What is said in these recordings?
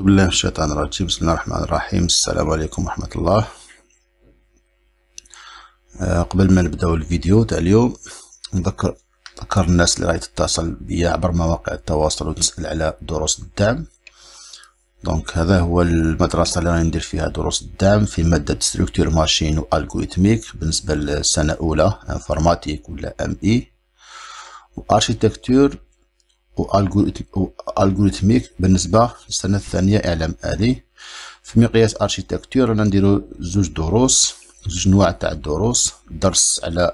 أعوذ بالله من الشيطان الرجيم بسم الله الرحمن الرحيم السلام عليكم ورحمة الله آه، قبل ما نبداو الفيديو تاع اليوم نذكر نذكر الناس اللي راهي تتصل بيا عبر مواقع التواصل وتسأل على دروس الدعم دونك هذا هو المدرسة اللي راني ندير فيها دروس الدعم في مادة ستركتور ماشين والغوريتميك بالنسبة للسنة الأولى انفورماتيك ولا ام اي وارشيتكتور والجوريثميك بالنسبه للسنه الثانيه اعلام الي في مقياس اركيتكتور رانا نديرو زوج دروس زوج نوع تاع الدروس درس على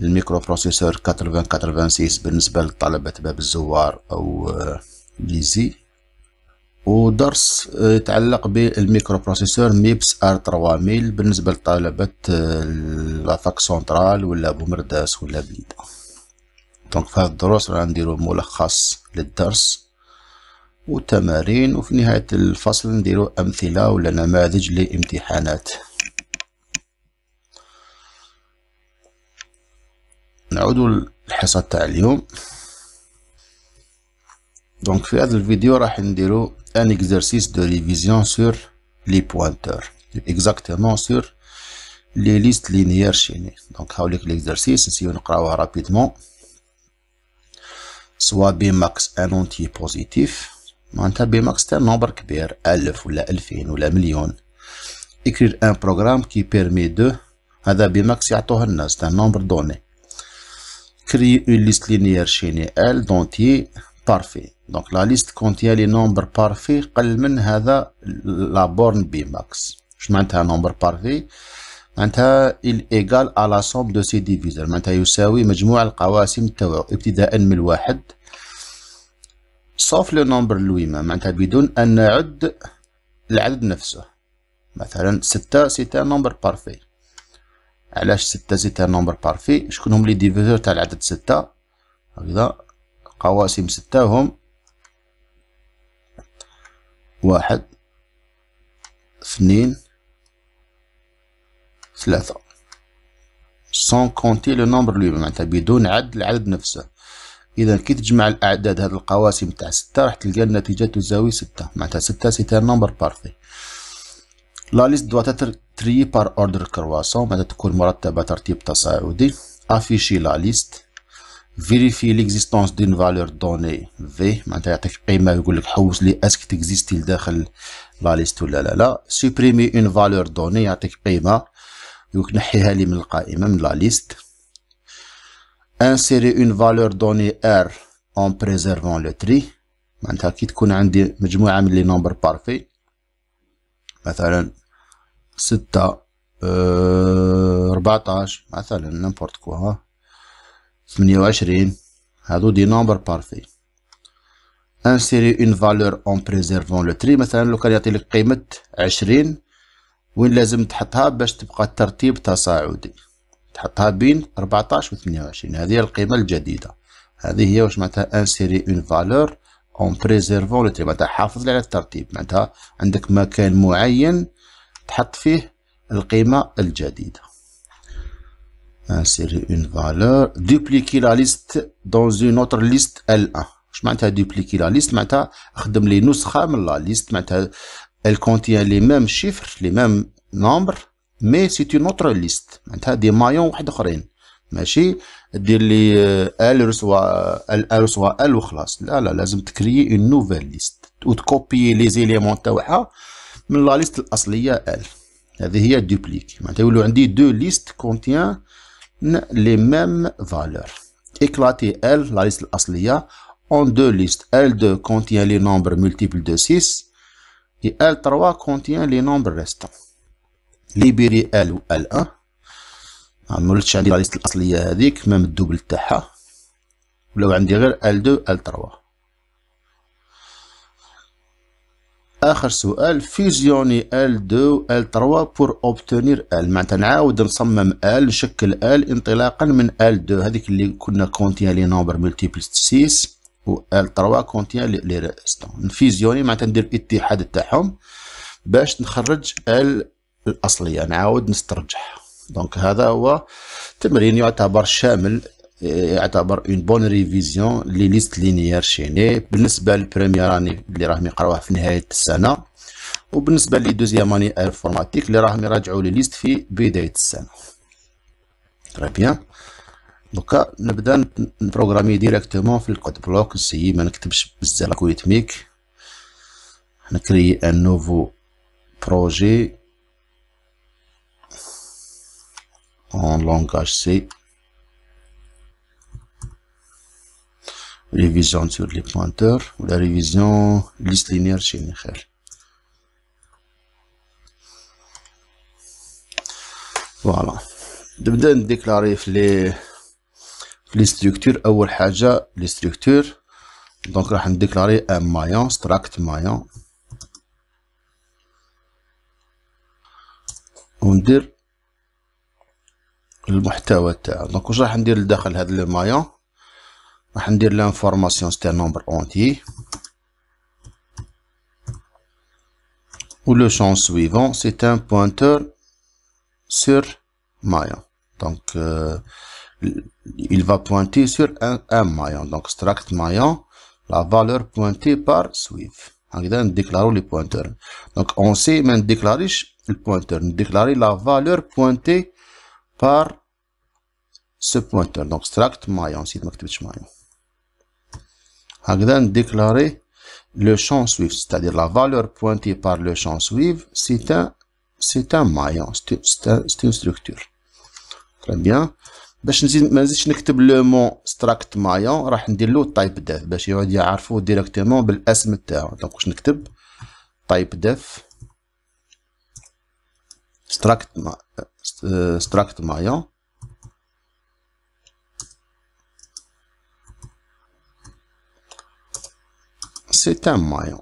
الميكرو بروسيسور 8086 بالنسبه للطلبه باب الزوار او آه، ليزي ودرس آه، يتعلق بالميكرو بروسيسور ميبس ار 3000 بالنسبه لطلبه آه، لافاك سونترال ولا بومرداس ولا بليده دونك في هاد الدروس راه نديرو ملخص للدرس وتمارين وفي نهاية الفصل نديرو أمثلة ولا نماذج لامتحانات نعود للحصة تاع اليوم دونك في هذا الفيديو راح نديرو ان اكزرسيس دو ريفيزيون سور لي بوانتور اكزاكتومون سور لي ليست لينيير شيني دونك هاوليك ليكزرسيس نسيو نقراوها رابيدمون سوا بي ماكس ان اونتي بوزيتيف معناتها بي ماكس تاع نومبر كبير ألف ولا ألفين ولا مليون إكرير ان بروغرام كي بيرمي دو هذا بي ماكس يعطوه الناس تاع نومبر دوني كري اون ليست لينيير شيني ال دونتي بارفي دونك لا ليست كونتيا لي نومبر بارفي قل من هذا لا بورن بي ماكس شنو معناتها نومبر بارفي معناتها إيكال على سوم دو سي ديفيزور معناتها يساوي مجموع القواسم تاوعو ابتداء من الواحد صوف لو نومبر لويما معناتها بدون ان نعد العدد نفسه مثلا ستة ستة نومبر بارفي علاش ستة ستة نومبر بارفي شكون هم لي ديفيزور تاع العدد ستة هكذا قواسم ستة هم واحد اثنين ثلاثة سون كونتي لو نومبر لو معناتها بدون عد العدد نفسه إذا كي تجمع الأعداد هذه القواسم تاع ستة راح تلقى النتيجة تساوي ستة معناتها ستة أن نومبر بارتي لا ليست دوا تتر تري بار اوردر كرواسون معناتها تكون مرتبة ترتيب تصاعدي افيشي لا ليست فيريفي ليكزيستونس دين فالور دوني في معناتها يعطيك قيمة يقول لك حوس لي اسك تكزيستي لداخل لا ليست ولا لا لا سوبريمي اون فالور دوني يعطيك قيمة نحيها لي من القائمة من لا ليست انسيري اون فالور دوني ار اون بريزيرفون لو تري معناتها كي تكون عندي مجموعة من لي نمبر بارفي مثلا ستة آه، ربعتاش مثلا نمبورت كو ها ثمانية وعشرين هادو دي نمبر بارفي انسيري اون فالور اون بريزيرفون لو تري مثلا لو كان يعطيلك قيمة عشرين وين لازم تحطها باش تبقى الترتيب تصاعدي تحطها بين 14 و 28 هذه هي القيمة الجديدة هذه هي واش معناتها انسيري اون فالور اون بريزيرفون لو معناتها حافظ على الترتيب معناتها عندك مكان معين تحط فيه القيمة الجديدة انسيري اون فالور دوبليكي لا ليست دون اون اوتر ليست ال1 واش معناتها دوبليكي لا ليست معناتها خدم لي نسخة من لا ليست معناتها Elle contient les mêmes chiffres, les mêmes nombres, mais c'est une autre liste. Maintenant, des millions a des centaines, machin, des alerts ou alerts ou alertes, voilà. Là, là, il faut créer une nouvelle liste et copier les éléments de là de la liste originale L. C'est-à-dire, dupliquer. Maintenant, vous avez deux listes contiennent les mêmes valeurs. Éclatez L, la liste originale, en deux listes. L2 contient les nombres multiples de 6. et L3 contient les nombres restants ليبيري ال و ال 1 ما ولدتش عندي لا ليست الاصليه هذيك ما الدوبل تاعها ولو عندي غير ال 2 ال 3 اخر سؤال فيزيوني ال 2 ال 3 بور اوبتونير ال معناتها نعاود نصمم ال نشكل ال انطلاقا من ال 2 هذيك اللي كنا كونتيان لي نومبر ملتيبل 6 و ال 3 كونتيان لي ريستون نفيزيوني معناتها ندير اتحاد تاعهم باش نخرج ال الاصليه نعاود نسترجعها دونك هذا هو تمرين يعتبر شامل اه، يعتبر اون بون ريفيزيون لي ليست لينيير شيني بالنسبه للبريمير اني اللي راهم يقراوها في نهايه السنه وبالنسبه لي دوزيام اني انفورماتيك اللي راهم يراجعوا لي ليست في بدايه السنه تري بيان دوكا نبدا نبروغرامي ديريكتومون في الكود بلوك نسيي ما نكتبش بزاف الكويتميك نكري ان نوفو بروجي اون لونغاج سي ريفيزيون سور لي بوانتور ولا ريفيزيون ليست لينير شي خير فوالا نبدا نديكلاري في لي لي ستركتور اول حاجه لي ستركتور دونك راح نديكلاري ان مايون ستراكت مايون وندير المحتوى تاعو دونك واش راح ندير لداخل هاد مايون راح ندير لانفورماسيون سي نومبر اونتي و لو شون سويفون سي ان بوانتور سور مايون دونك euh, il va pointer sur un, un maillon. Donc, struct maillon, la valeur pointée par swift. Donc, on les pointeurs. Donc, on sait, maintenant déclarer le pointeur, déclarer la valeur pointée par ce pointeur. Donc, struct maillon, maillon. déclarer le champ SWIFT. c'est-à-dire la valeur pointée par le champ SWIFT, c'est un, c'est un maillon, c'est une structure. Très bien. باش نزيد ما نزيدش نكتب لو مون ستراكت مايا راح ندير له تايب ديف باش يعود يعرفو ديريكتومون بالاسم تاعو دونك واش نكتب تايب ديف ستراكت ما اه، ستراكت مايا سي ان مايا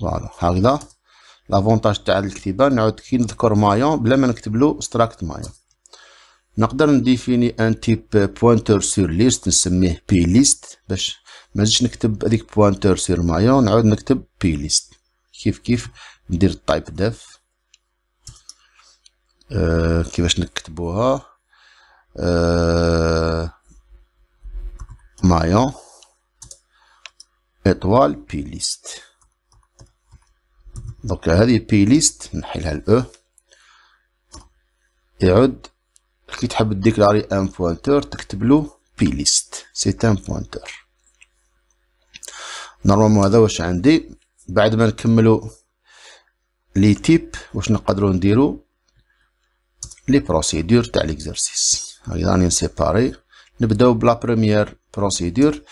فوالا هكذا لافونتاج تاع الكتيبه نعود كي نذكر مايا بلا ما نكتب له ستراكت مايا نقدر نديفيني ان تيب بوينتر سور ليست نسميه بي ليست باش ما نجيش نكتب هذيك بوينتر سور مايون نعاود نكتب بي ليست كيف كيف ندير التايب داف آه كيفاش نكتبوها آه مايون اطوال بي ليست دونك هذه بي ليست نحيلها الاو يعود كي تحب ديكلاري ان بوانتور تكتب له بي ليست سي ان بوانتور نورمالمون هذا واش عندي بعد ما نكملو لي تيب واش نقدرو نديرو لي بروسيدور تاع ليكزرسيس هاي راني سيباري نبداو بلا بروميير بروسيدور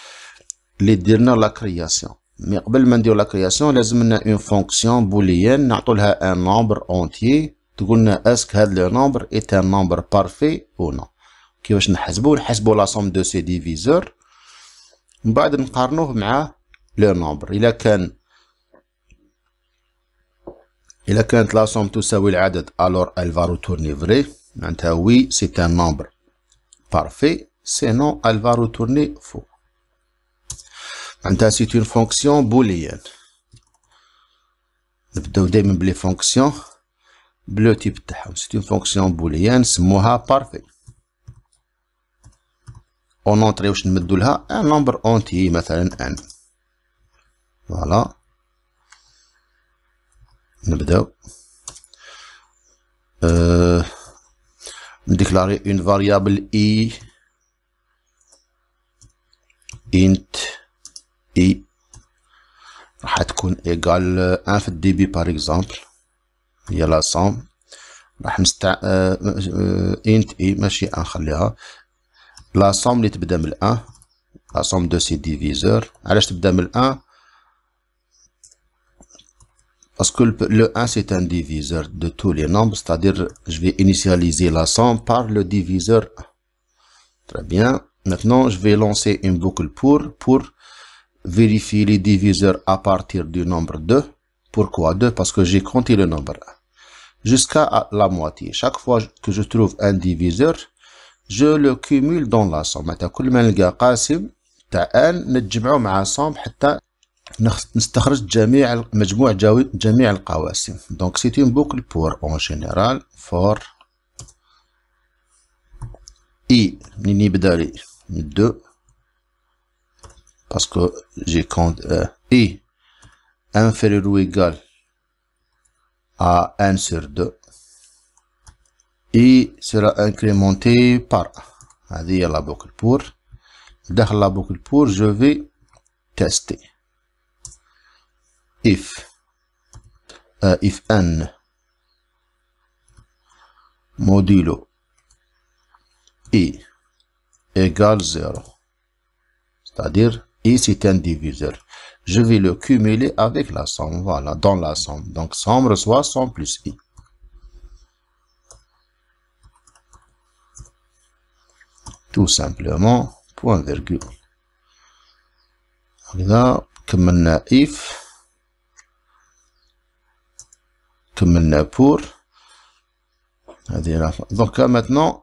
لي ديرنا لا كرياسيون مي قبل ما نديرو لا كرياسيون لازمنا اون فونكسيون بوليان نعطولها ان نومبر اونتيي تقولنا اسك هاد لو نومبر ايت ان نومبر بارفي او نو كيفاش نحسبو نحسبو لا سوم دو سي ديفيزور من بعد نقارنوه مع لو نومبر الا كان الا كانت لا سوم تساوي العدد الور الفارو تورني فري معناتها وي سي ان نومبر بارفي سينو الفارو تورني فو معناتها سي اون فونكسيون بوليان نبداو دائما بلي فونكسيون بلو تيب تاعهم سيت اون فونكسيون بوليان نسموها بارفي اون اونتري واش نمدو لها ان نمبر اونتي مثلا ان فوالا نبداو أه نديكلاري اون فاريابل اي int اي راح تكون ايغال ان في الديبي بار اكزومبل Il y a la somme. La ماشي ان la لا سام اللي تبدا من لا parce que le 1 c'est un diviseur de tous les nombres, c'est-à-dire je vais initialiser la somme par le diviseur 1. Très bien. Maintenant, je vais lancer une boucle pour, pour vérifier les diviseurs à partir du nombre 2. Pourquoi 2 Parce que j'ai compté le nombre 1. jusqu'à la moitié. Chaque fois que je trouve un diviseur, je le cumule dans la somme. معناتها كل ما نلقى قاسم تاع ان نتجمعو مع صام حتى نستخرج جميع مجموع جميع القواسم. Donc c'est une boucle pour en général for i منين يبدا لي من 2 parce que j'ai compte euh, i inférieur ou égal à 1 sur 2 et sera incrémenté par C'est-à-dire la boucle pour dans la boucle pour je vais tester if euh, if n modulo i égale 0 c'est à dire et c'est un diviseur. Je vais le cumuler avec la somme, voilà, dans la somme. Donc, somme reçoit somme plus i. Tout simplement, point virgule. on a if a pour Donc maintenant,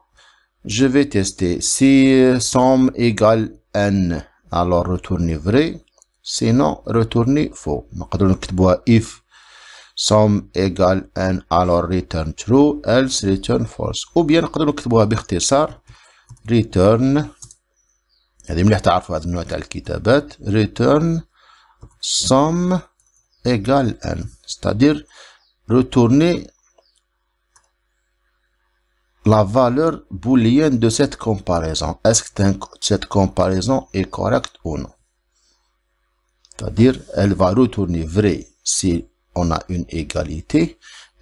je vais tester si somme égale n. الوغ روتورني فري سينو روتورني فو نقدر نكتبوها إف سوم إيكال إن الوغ ريتيرن ترو إلس ريتيرن فولس أو بيان نقدر نكتبوها بإختصار ريتيرن هذه مليح تعرفوا هذا النوع تاع الكتابات ريتيرن سوم إيكال إن ستادير روتورني la valeur booléenne de cette comparaison. Est-ce que cette comparaison est correcte ou non C'est-à-dire, elle va retourner vrai si on a une égalité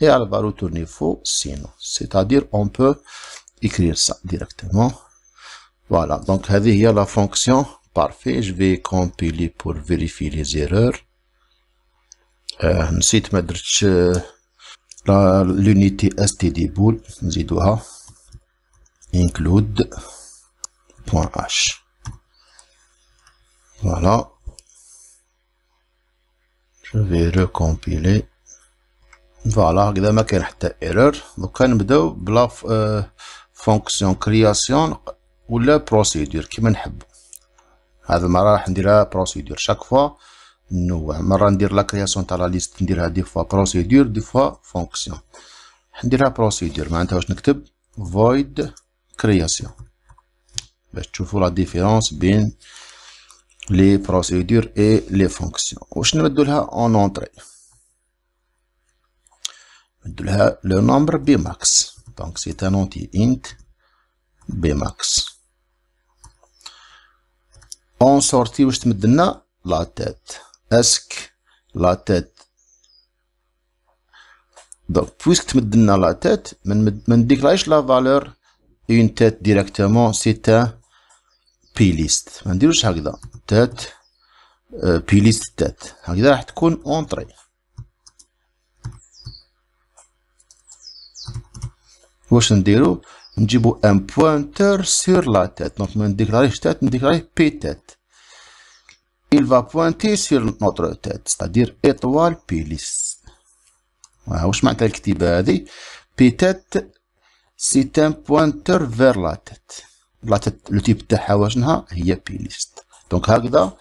et elle va retourner faux si non. C'est-à-dire, on peut écrire ça directement. Voilà, donc il y la fonction. Parfait, je vais compiler pour vérifier les erreurs. Euh, vais l'unité std bool include.h. Voilà. Je vais recompiler. Voilà, هكذا ما كاين حتى ايرور دوكا نبداو création فونكسيون كرياسيون ولا بروسيدور كيما نحب هذا المره راح نديرها بروسيدور شاك فوا نوع مره ندير لا كرياسيون تاع لا ليست نديرها دي فوا بروسيدور دي فوا فونكسيون نديرها بروسيدور معناتها واش نكتب void création. Je trouve la différence bien les procédures et les fonctions. Où je vais en entrée. Le nombre Bmax. Donc c'est un entier int Bmax. En sortie, où je vais la tête. Est-ce que la tête. Donc puisque tu me la tête, je vais la valeur اون تات ديراكتومون c'est بي ليست ما نديروش هكذا تات ليست تات هكذا راح تكون اونتري واش نديرو نجيبو ان بوينتر سير لا تات دونك ما نديكلاريش تات نديكلاري بي تات il va pointer sur notre tête c'est-à-dire étoile pilis واش معناتها الكتيبه هذه بي تات سي ان بوانتر فير لا تيت لا تيت لو تيب تاعها واشنها هي بي ليست دونك هكذا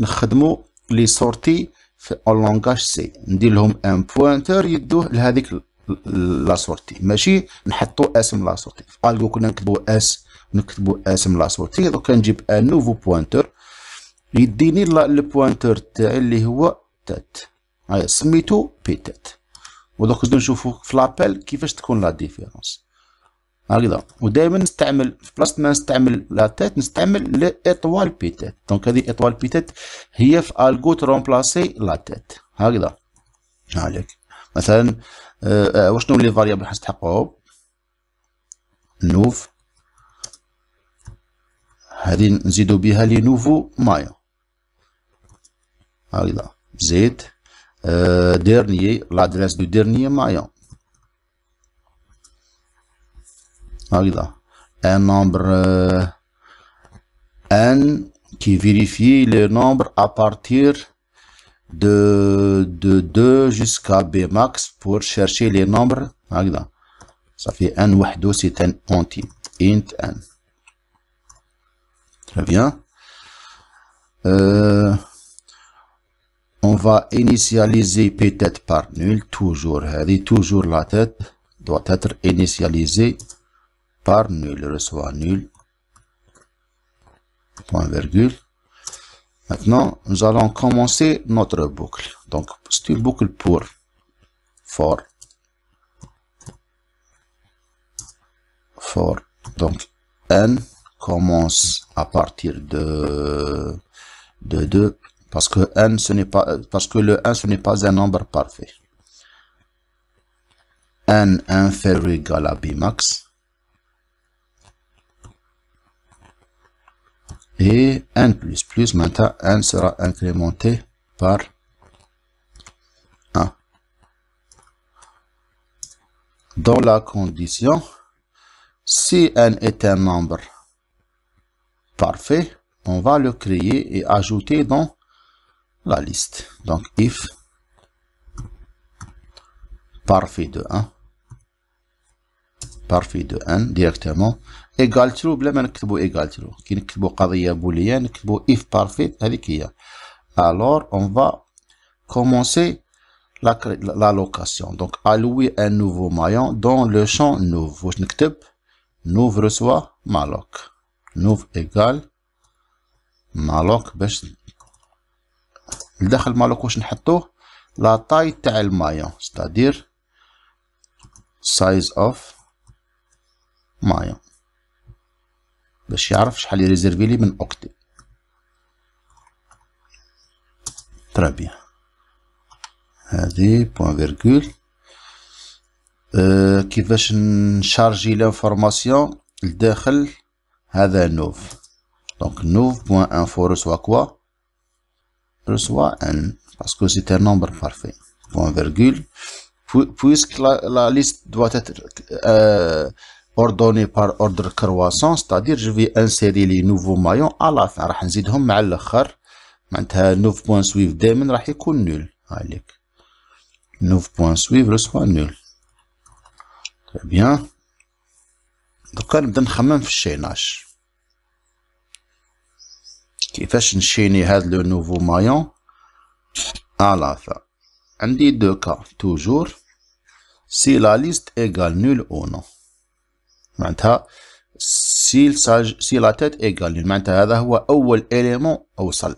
نخدمو لي سورتي في اون لونغاج سي ندير لهم ان بوينتر يدوه لهذيك لا سورتي ماشي نحطو اسم لا سورتي في كنا نكتبو اس نكتبو اسم لا سورتي دونك نجيب ان نوفو بوينتر يديني البوينتر تاعي اللي هو تات سميتو بي تات ودوك نشوفو في لابيل كيفاش تكون لا ديفيرونس هكذا ودائما نستعمل في بلاصه ما نستعمل لا تيت نستعمل لاطوال بيتات دونك هذه اطوال بيتات هي في الجو ترومبلاسي لا تيت هكذا عليك مثلا آه, آه، واشنو لي فاريابل حنستحقهم نوف هذه نزيدو بها لي نوفو مايا هكذا زيد آه ديرنيي لادريس دو ديرنيي مايا un nombre euh, n qui vérifie le nombre à partir de, 2 jusqu'à B max pour chercher les nombres. Ça fait n 2 c'est un anti. Int n. Très bien. Euh, on va initialiser peut-être par nul, toujours. Toujours la tête doit être initialisée par nul, reçoit nul, point virgule. Maintenant, nous allons commencer notre boucle. Donc, c'est une boucle pour for, for. Donc, n commence à partir de, de 2 parce que n ce n'est pas parce que le 1 ce n'est pas un nombre parfait. n inférieur ou égal à b et n++, plus plus, maintenant n sera incrémenté par 1. Dans la condition, si n est un nombre parfait, on va le créer et ajouter dans la liste. Donc if parfait de 1, parfait de n directement, ايكال ترو بلا ما نكتبو ايكال ترو كي نكتبو قضيه بوليه نكتبو اف بارفيت هذيك هي الور اون فا كومونسي لا لا لوكاسيون دونك الوي ان نوفو مايون دون لو شون نوف واش نكتب نوف رسوا مالوك نوف ايكال مالوك باش لداخل مالوك واش نحطوه لا طاي تاع المايون ستادير سايز اوف مايون باش يعرف شحال يريزيرفي لي من اوكتي ترا بيان هذه بوان فيركول أه كيفاش نشارجي لانفورماسيون لداخل هذا نوف دونك نوف بوان انفو رسوا كوا رسوا ان باسكو سيت ان نومبر بارفي بوان فيركول بويسك لا ليست liste اتر اوردوني بار اوردر كرواسونس تادير جو في انسيري لي نوفو مايون ا لا فان راح نزيدهم مع الاخر معناتها نوف بوان سويف دائما راح يكون نول هايليك نوف بوان سويف رسوا نول تري بيان دوكا نبدا نخمم في الشيناج كيفاش نشيني هاد لو نوفو مايون ا لا فان عندي دو كا توجور سي لا ليست ايغال نول او نو معناتها سيل ساج سيلاتات ايغال معناتها هذا هو اول اليمون اوصل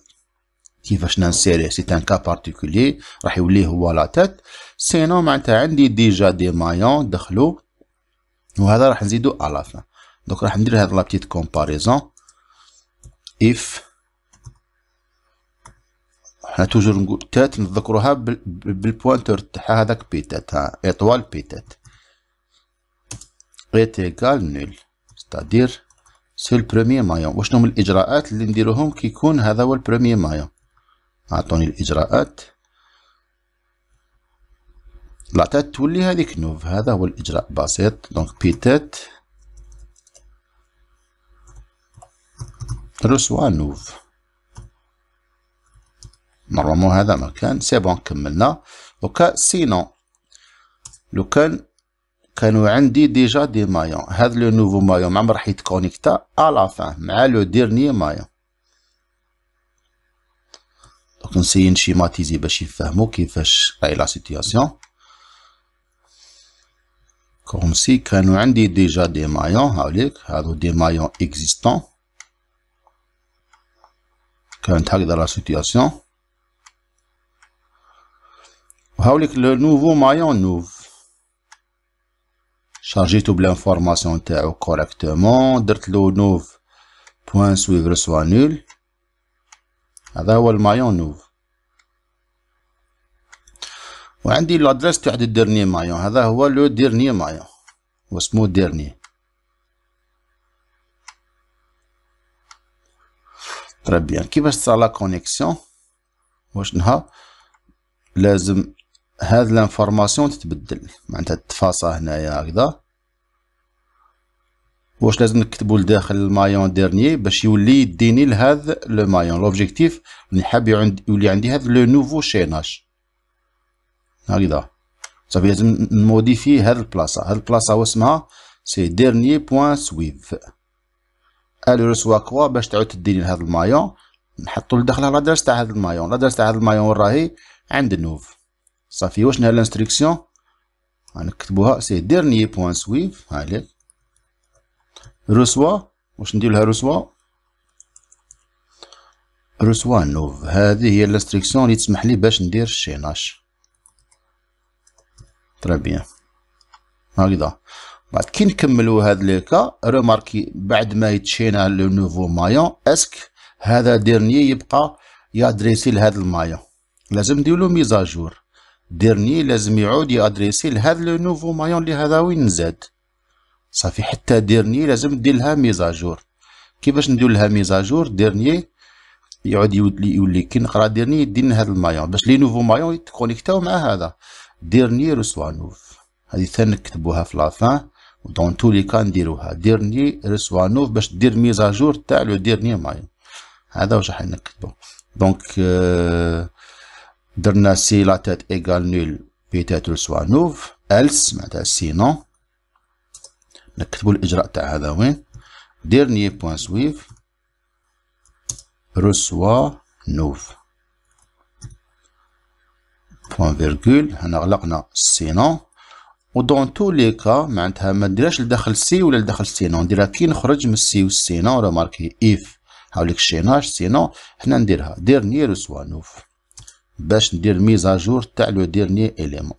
كيفاش ننسيري سي ان كا بارتيكولي راح يولي هو لا تات سينو معناتها عندي ديجا دي مايون دخلو وهذا راح نزيدو على لافان دونك راح ندير هاد لا بتيت كومباريزون اف حنا توجور نقول تات نذكروها بالبوانتور تاعها هذاك بيتات ها اطوال بيتات est ايكال نول ستادير سو البرومي مايون وشنو هما الاجراءات اللي نديروهم كي يكون هذا هو البروميي مايون اعطوني الاجراءات العتاد تولي هذيك نوف هذا هو الاجراء بسيط دونك بيتات رسوا نوف نورمالمون هذا مكان سي بون كملنا دوكا سينون لو كان كانوا عندي ديجا دي مايون هذا لو نوفو مايون ما راح يتكونيكتا لا فان مع لو ديرني مايون دونك نسيي نشيماتيزي باش يفهمو كيفاش هاي لا سيتياسيون كوم سي كانوا عندي ديجا دي مايون هاوليك هادو دي مايون اكزيستون كانت هكذا لا سيتياسيون وهاوليك لو نوفو مايون نوف شارجيتو بلانفورماسيون تاعو كوريكتومون درتلو نوف بوان سويفر سوا نول هذا هو المايون نوف وعندي لادريس تاع الديرني مايون هذا هو لو ديرني مايون واسمو ديرني تري بيان كيفاش صار لا كونيكسيون واش نها لازم هاد لانفورماسيون تتبدل معناتها التفاصا هنايا هكذا واش لازم نكتبو لداخل المايون ديرني باش يولي يديني لهذا لو مايون لوبجيكتيف حاب يولي عندي هذا لو نوفو شيناج هكذا صافي لازم نموديفي هاد البلاصه هاد البلاصه واسمها سي ديرني بوان سويف الو رسوا كوا باش تعود تديني لهاد المايون نحطو لداخلها لادرس تاع هاد المايون لادرس تاع هاد المايون وين راهي عند النوف صافي واش هي لانستريكسيون غنكتبوها سي ديرني بوان سويف هاليك رسوا واش ندير لها رسوا رسوا نوف هذه هي لانستريكسيون اللي تسمح لي باش ندير الشيناش تري بيان هكذا بعد كي نكملو هاد لي كا روماركي بعد ما يتشينا لو نوفو مايون اسك هذا ديرني يبقى يادريسي لهاد المايون لازم نديرلو ميزاجور ديرني لازم يعود يادريسي لهذا لو نوفو مايون اللي هذا وين زاد صافي حتى ديرني لازم دير لها ميزاجور كيفاش ندير لها ميزاجور ديرني يعود يولي يولي كي نقرا ديرني يدين هذا المايون باش لي نوفو مايون يتكونيكتاو مع هذا ديرني رسوا نوف هذه ثاني نكتبوها في لافان دون تو لي كا نديروها ديرني رسوا نوف باش دير ميزاجور تاع لو ديرني مايون هذا واش راح نكتبو دونك آه درنا سي لا تات ايكال نول بيتات لسوا نوف الس معناتها نو نكتبوا الاجراء تاع هذا وين ديرني بوان سويف رسوا نوف بوان فيرغول هنا غلقنا سي نو و دون تو لي كا معناتها ما نديرهاش لداخل سي ولا لداخل سي نو نديرها كي نخرج من سي نو راه ماركي اف هاوليك شيناش نو هنا نديرها ديرني رسوا نوف mise jour tel le dernier élément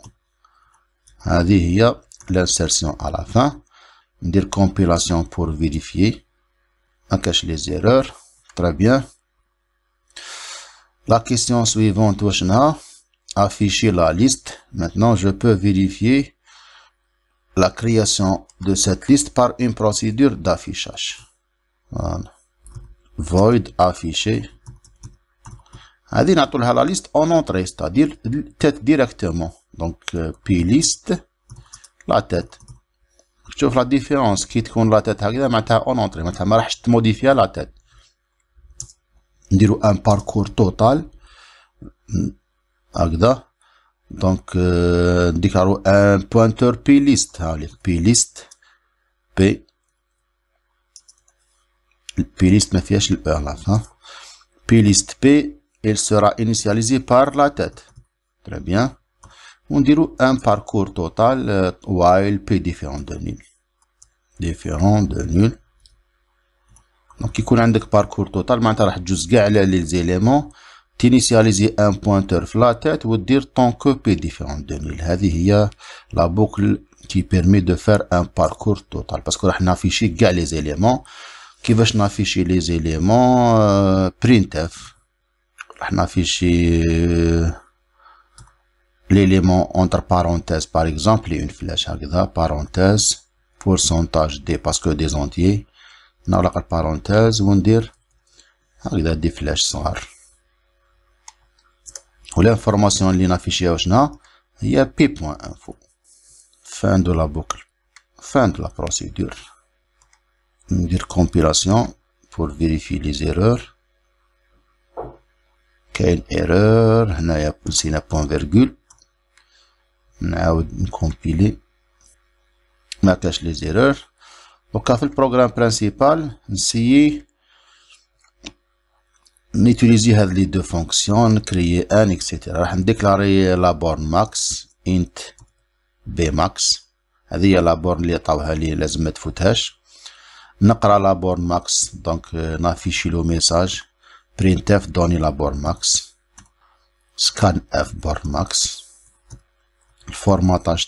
élément. il y a l'insertion à la fin dit compilation pour vérifier on cache les erreurs très bien la question suivante وشنها afficher la liste maintenant je peux vérifier la création de cette liste par une procédure d'affichage void affiché هذه نعطوا لها لا ليست اون اونتري ستادير تات ديريكتومون دونك بي ليست لا تات شوف لا ديفيرونس كي تكون لا تات هكذا معناتها اون اونتري معناتها ما راحش تموديفيا لا تات نديرو ان باركور توتال هكذا دونك نديكارو ان بوانتور بي ليست هاوليك بي ليست بي البي ليست ما فيهاش الاو ها بي ليست بي il sera initialisé par la tête. Très bien. On dira un parcours total euh, while P différent de nul. Différent de nul. Donc, il y a parcours total. Maintenant, juste as les éléments. Initialiser un pointeur la tête vous dire tant que P différent de nul. Il y la boucle qui permet de faire un parcours total. Parce que va afficher les éléments. Qui va afficher les éléments euh, printf on affiche euh, l'élément entre parenthèses par exemple une flèche la parenthèse pourcentage des parce que des entiers dans la parenthèse on dire des flèches sont l'information qui il y a pi.info fin de la boucle fin de la procédure on dire compilation pour vérifier les erreurs كاين ايرور هنايا نسينا بوان فيرغول نعاود نكومبيلي ما كاش لي زيرور دوكا في البروغرام برينسيبال نسيي نيتيليزي هاد لي دو فونكسيون نكريي ان اكسيتيرا راح نديكلاري لابورن ماكس انت بي ماكس هذه هي لابورن اللي عطاوها لي لازم ما تفوتهاش نقرا لابورن ماكس دونك نافيشي لو ميساج printf دوني لابور ماكس سكان اف بور ماكس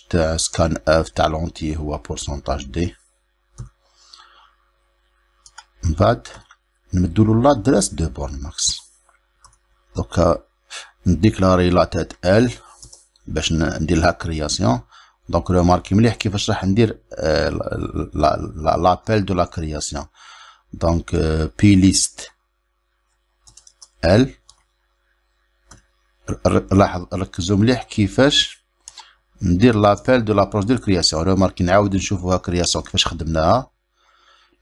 تاع سكان اف تاع لونتي هو بورسونتاج دي من بعد نمدولو لادريس دو بور ماكس دوكا نديكلاري لا تات ال باش ندير لها كرياسيون دونك ماركي مليح كيفاش راح ندير لابيل دو لا كرياسيون دونك بي ليست ال لاحظ ركزوا مليح كيفاش ندير لابيل دو لابروش دو كرياسيون ريماركي نعاود نشوفوها كرياسيون كيفاش خدمناها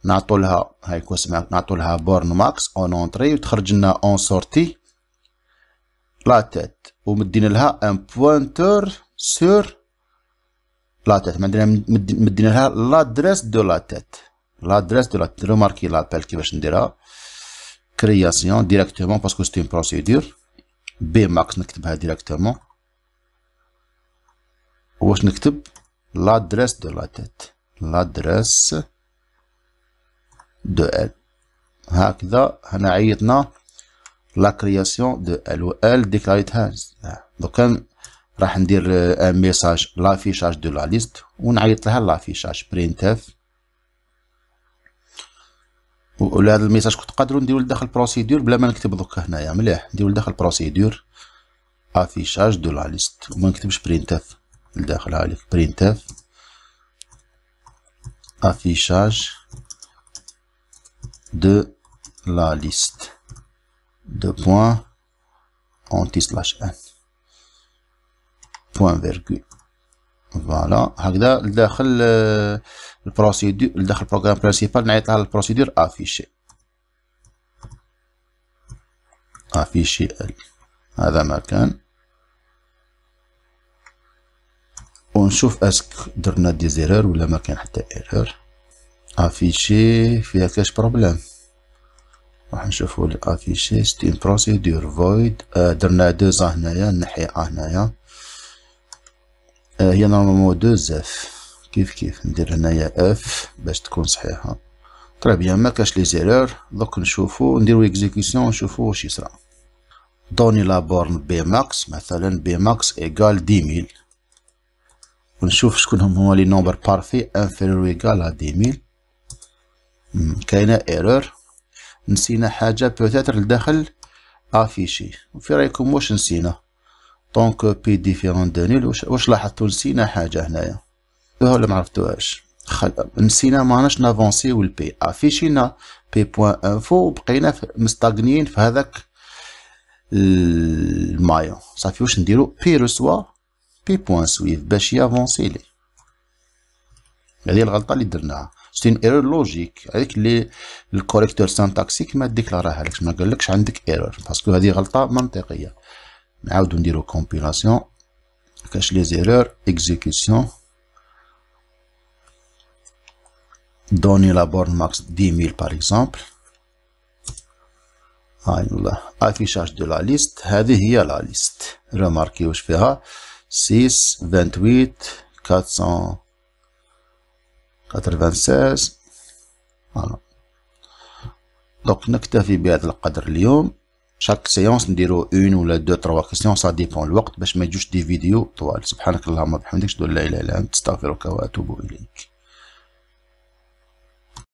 نعطو لها هايك اسمها نعطو لها بورن ماكس اون اونتري وتخرج لنا اون سورتي لا تيت ومدينا لها ان بوينتور سور لا تيت مدينا لها لادريس دو لا تيت لادريس دو لا تيت ريماركي لابيل كيفاش نديرها كرياسيون ديريكتومون باسكو سيتي اون بروسيدور بي ماكس نكتبها ديريكتومون واش نكتب لادريس دو لا تيت لادريس دو ال هكذا هنا عيطنا لا كرياسيون دو ال و ال ديكلاريتها دوكا راح ندير ان ميساج لافيشاج دو لا ليست ونعيط لها لافيشاج برينت اف ولا هذا الميساج كنت قادروا نديروا لداخل بروسيدور بلا ما نكتب دوكا هنايا مليح نديروا لداخل بروسيدور افيشاج دو لا ليست وما نكتبش برينتاف لداخل برينت برينتاف افيشاج دو لا ليست دو بوان اونتي سلاش ان بوان فيرغول فوالا هكذا لداخل البروسيدور لداخل البروغرام برينسيبال نعيط لها البروسيدور افيشي افيشي ال هذا ما كان ونشوف اسك درنا دي زيرور ولا ما كان حتى ايرور افيشي فيها كاش بروبليم راح نشوفو الافيشي ستين بروسيدور فويد درنا دوزا هنايا الناحية هنايا هي نورمالمون دو زاف كيف كيف ندير هنايا اف باش تكون صحيحه طري بيان ما كاش لي زيرور دوك نشوفو نديرو اكزيكيسيون نشوفو واش يصرا دوني لا بورن بي ماكس مثلا بي ماكس ايكال ميل ونشوف شكون هما لي نومبر بارفي انفيريور ايكال ا ميل كاينه ايرور نسينا حاجه بوتاتر لداخل افيشي وفي رايكم واش نسينا دونك بي ديفيرون دانيل واش, واش لاحظتو نسينا حاجه هنايا ولا ما عرفتوهاش خل... نسينا ما عرفناش و البي افيشينا بي بوان انفو بقينا في... مستغنيين في هذاك المايون صافي واش نديرو بي رسوا بي بوان سويف باش يافونسي لي هذه الغلطه اللي درناها سي ان ايرور لوجيك هذيك اللي الكوريكتور سانتاكسيك ما ديكلارها لكش ما قالكش عندك ايرور باسكو هذه غلطه منطقيه Elle donne des cache les erreurs, exécution, donner la borne max 10 000 par exemple, affichage de la liste, elle est la liste, remarquez où je fais 6, 28, 496, voilà. Donc, nous شاك سيونس نديرو اون ولا دو تروا كيسيون سا ديبون الوقت باش ما يجوش دي فيديو طوال سبحانك اللهم وبحمدك اشهد ان لا اله الا انت استغفرك واتوب اليك